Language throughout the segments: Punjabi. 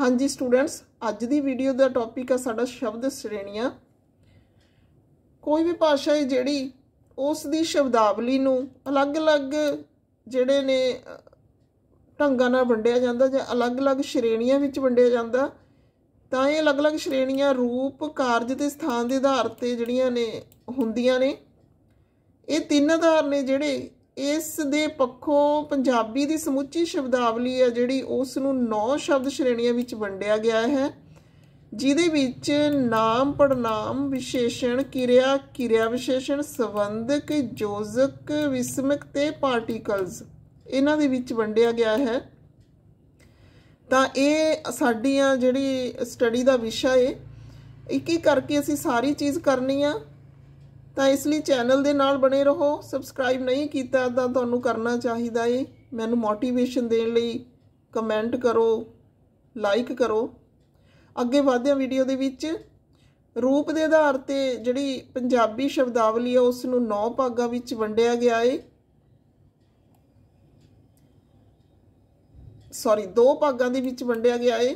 ਹਾਂਜੀ ਸਟੂਡੈਂਟਸ ਅੱਜ ਦੀ ਵੀਡੀਓ ਦਾ ਟੌਪਿਕ ਆ ਸਾਡਾ ਸ਼ਬਦ ਸ਼੍ਰੇਣੀਆਂ ਕੋਈ ਵੀ ਭਾਸ਼ਾ ਹੈ ਜਿਹੜੀ ਉਸ ਦੀ ਸ਼ਬਦਾਵਲੀ ਨੂੰ ਅਲੱਗ-ਅਲੱਗ ਜਿਹੜੇ ਨੇ ਢੰਗਾਂ ਨਾਲ ਵੰਡਿਆ ਜਾਂਦਾ ਜਾਂ ਅਲੱਗ-ਅਲੱਗ ਸ਼੍ਰੇਣੀਆਂ ਵਿੱਚ ਵੰਡਿਆ ਜਾਂਦਾ ਤਾਂ ਇਹ ਅਲੱਗ-ਅਲੱਗ ਸ਼੍ਰੇਣੀਆਂ ਰੂਪ, ਕਾਰਜ ਤੇ ਸਥਾਨ ਦੇ ਆਧਾਰ ਤੇ ਜਿਹੜੀਆਂ ਨੇ ਹੁੰਦੀਆਂ ਨੇ ਇਹ ਤਿੰਨ ਆਧਾਰ ਨੇ ਜਿਹੜੇ ਇਸ ਦੇ ਪੱਖੋਂ ਪੰਜਾਬੀ ਦੀ ਸਮੁੱਚੀ ਸ਼ਬਦਾਵਲੀ ਹੈ ਜਿਹੜੀ ਉਸ ਨੂੰ 9 ਸ਼ਬਦ ਸ਼੍ਰੇਣੀਆਂ ਵਿੱਚ ਵੰਡਿਆ ਗਿਆ ਹੈ ਜਿਹਦੇ ਵਿੱਚ ਨਾਮ ਪੜਨਾਮ ਵਿਸ਼ੇਸ਼ਣ ਕਿਰਿਆ ਕਿਰਿਆ ਵਿਸ਼ੇਸ਼ਣ ਸੰਬੰਧਕ ਜੋਜ਼ਕ ਵਿਸਮਕ ਤੇ ਪਾਰਟੀਕਲਸ ਇਹਨਾਂ ਦੇ ਵਿੱਚ ਵੰਡਿਆ ਗਿਆ ਹੈ ਤਾਂ ਇਹ ਸਾਡੀਆਂ ਜਿਹੜੀ ਸਟੱਡੀ ਦਾ ਵਿਸ਼ਾ ਏ ਇੱਕ ਇੱਕ ਕਰਕੇ ਅਸੀਂ ਸਾਰੀ ਚੀਜ਼ ਕਰਨੀ ਆ ਤਾਂ ਇਸ ਲਈ ਚੈਨਲ ਦੇ ਨਾਲ ਬਣੇ ਰਹੋ ਸਬਸਕ੍ਰਾਈਬ ਨਹੀਂ ਕੀਤਾ ਤਾਂ ਤੁਹਾਨੂੰ ਕਰਨਾ ਚਾਹੀਦਾ ਏ ਮੈਨੂੰ ਮੋਟੀਵੇਸ਼ਨ ਦੇਣ ਲਈ ਕਮੈਂਟ ਕਰੋ ਲਾਈਕ ਕਰੋ ਅੱਗੇ ਵਧਿਆ ਵੀਡੀਓ ਦੇ ਵਿੱਚ ਰੂਪ ਦੇ ਆਧਾਰ ਤੇ ਜਿਹੜੀ ਪੰਜਾਬੀ ਸ਼ਬਦਾਵਲੀ ਹੈ ਉਸ ਨੂੰ 9 ਭਾਗਾਂ ਵਿੱਚ ਵੰਡਿਆ ਗਿਆ ਏ ਸੌਰੀ ਦੋ ਭਾਗਾਂ ਦੇ ਵਿੱਚ ਵੰਡਿਆ ਗਿਆ ਏ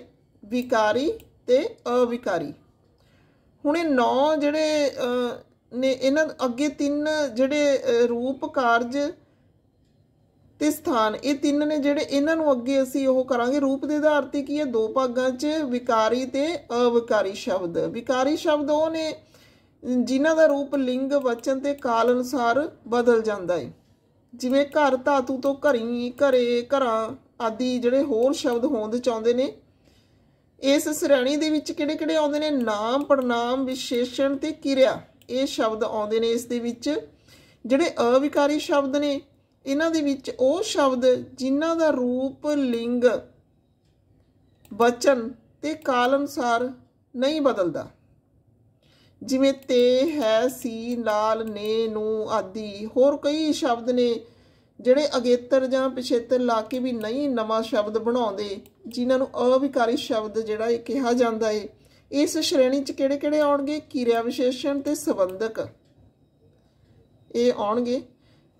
ਵਿਕਾਰੀ ਤੇ ਅਵਿਕਾਰੀ ਹੁਣ ਇਹ 9 ਜਿਹੜੇ ਨੇ ਇਹਨਾਂ ਅੱਗੇ ਤਿੰਨ ਜਿਹੜੇ ਰੂਪ ਕਾਰਜ ਤੇ ਸਥਾਨ ਇਹ ਤਿੰਨ ਨੇ ਜਿਹੜੇ ਇਹਨਾਂ ਨੂੰ ਅੱਗੇ ਅਸੀਂ ਉਹ ਕਰਾਂਗੇ ਰੂਪ ਦੇ ਆਧਾਰ ਤੇ ਕੀ ਹੈ ਦੋ ਭਾਗਾਂ 'ਚ ਵਿਕਾਰੀ ਤੇ ਅਵਿਕਾਰੀ ਸ਼ਬਦ ਵਿਕਾਰੀ ਸ਼ਬਦ ਉਹ ਨੇ ਜਿਨ੍ਹਾਂ ਦਾ ਰੂਪ ਲਿੰਗ ਵਚਨ ਤੇ ਕਾਲ ਅਨੁਸਾਰ ਬਦਲ ਜਾਂਦਾ ਹੈ ਜਿਵੇਂ ਘਰ ਧਾਤੂ ਤੋਂ ਘਰੀ ਘਰੇ ਘਰਾਂ ਆਦਿ ਜਿਹੜੇ ਹੋਰ ਸ਼ਬਦ ਹੋਂਦ ਚ ਨੇ ਇਸ ਸ਼੍ਰੇਣੀ ਦੇ ਵਿੱਚ ਕਿਹੜੇ-ਕਿਹੜੇ ਆਉਂਦੇ ਨੇ ਨਾਮ ਪੜਨਾਮ ਵਿਸ਼ੇਸ਼ਣ ਤੇ ਕਿਰਿਆ ਇਹ ਸ਼ਬਦ ਆਉਂਦੇ ਨੇ ਇਸ ਦੇ ਵਿੱਚ ਜਿਹੜੇ ਅਵਿਕਾਰੀ ਸ਼ਬਦ ਨੇ ਇਹਨਾਂ ਦੇ ਵਿੱਚ ਉਹ ਸ਼ਬਦ ਜਿਨ੍ਹਾਂ ਦਾ ਰੂਪ ਲਿੰਗ ਵਚਨ ਤੇ ਕਾਲ ਅਨੁਸਾਰ ਨਹੀਂ ਬਦਲਦਾ ਜਿਵੇਂ ਤੇ ਹੈ ਸੀ ਲਾਲ ਨੇ ਨੂੰ ਆਦਿ ਹੋਰ ਕਈ ਸ਼ਬਦ ਨੇ ਜਿਹੜੇ ਅਗੇਤਰ ਜਾਂ ਪਿਛੇਤਰ ਲਾ ਕੇ ਵੀ ਨਹੀਂ ਨਵਾਂ ਸ਼ਬਦ ਬਣਾਉਂਦੇ ਜਿਨ੍ਹਾਂ ਨੂੰ ਅਵਿਕਾਰੀ ਸ਼ਬਦ ਜਿਹੜਾ ਇਹ ਕਿਹਾ ਜਾਂਦਾ ਹੈ ਇਸ ਸ਼੍ਰੇਣੀ 'ਚ ਕਿਹੜੇ-ਕਿਹੜੇ ਆਉਣਗੇ ਕਿਰਿਆ ਵਿਸ਼ੇਸ਼ਣ ਤੇ ਸੰਬੰਧਕ ਇਹ ਆਉਣਗੇ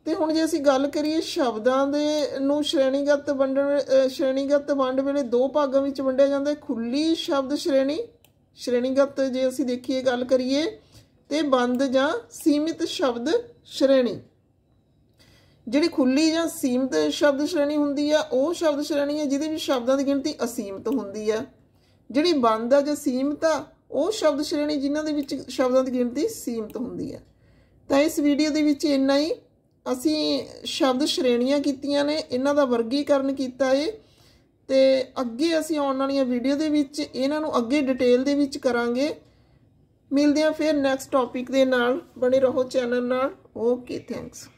ਤੇ ਹੁਣ ਜੇ ਅਸੀਂ ਗੱਲ ਕਰੀਏ ਸ਼ਬਦਾਂ ਦੇ ਨੂੰ ਸ਼੍ਰੇਣੀਗਤ ਵੰਡਣ ਸ਼੍ਰੇਣੀਗਤ ਵੰਡ ਵੇਲੇ ਦੋ ਭਾਗਾਂ ਵਿੱਚ ਵੰਡਿਆ ਜਾਂਦਾ ਹੈ ਖੁੱਲੀ ਸ਼ਬਦ ਸ਼੍ਰੇਣੀ ਸ਼੍ਰੇਣੀਗਤ ਜੇ ਅਸੀਂ ਦੇਖੀਏ ਗੱਲ ਕਰੀਏ ਤੇ ਬੰਦ ਜਾਂ ਸੀਮਿਤ ਸ਼ਬਦ ਸ਼੍ਰੇਣੀ ਜਿਹੜੀ ਖੁੱਲੀ ਜਾਂ ਸੀਮਿਤ ਸ਼ਬਦ ਸ਼੍ਰੇਣੀ ਹੁੰਦੀ ਆ ਉਹ ਸ਼ਬਦ ਸ਼੍ਰੇਣੀ ਹੈ ਜਿਹਦੇ ਵਿੱਚ ਸ਼ਬਦਾਂ ਦੀ ਗਿਣਤੀ ਅਸੀਮਤ ਹੁੰਦੀ ਆ ਜਿਹੜੀ ਬੰਦ ਆ ਜਾਂ ਸੀਮਤ ਆ ਉਹ ਸ਼ਬਦ ਸ਼੍ਰੇਣੀ ਜਿਨ੍ਹਾਂ ਦੇ ਵਿੱਚ ਸ਼ਬਦਾਂ ਦੀ ਗਿਣਤੀ ਸੀਮਤ ਹੁੰਦੀ ਹੈ ਤਾਂ ਇਸ ਵੀਡੀਓ ਦੇ ਵਿੱਚ ਇੰਨਾ ਹੀ ਅਸੀਂ ਸ਼ਬਦ ਸ਼੍ਰੇਣੀਆਂ ਕੀਤੀਆਂ ਨੇ ਇਹਨਾਂ ਦਾ ਵਰਗੀਕਰਨ ਕੀਤਾ ਏ ਤੇ ਅੱਗੇ ਅਸੀਂ ਆਉਣ ਵਾਲੀਆਂ ਵੀਡੀਓ ਦੇ ਵਿੱਚ ਇਹਨਾਂ ਨੂੰ ਅੱਗੇ ਡਿਟੇਲ ਦੇ ਵਿੱਚ ਕਰਾਂਗੇ ਮਿਲਦੇ ਹਾਂ ਫਿਰ ਨੈਕਸਟ ਟੌਪਿਕ ਦੇ ਨਾਲ ਬਣੇ ਰਹੋ ਚੈਨਲ ਨਾਲ ਓਕੇ ਥੈਂਕਸ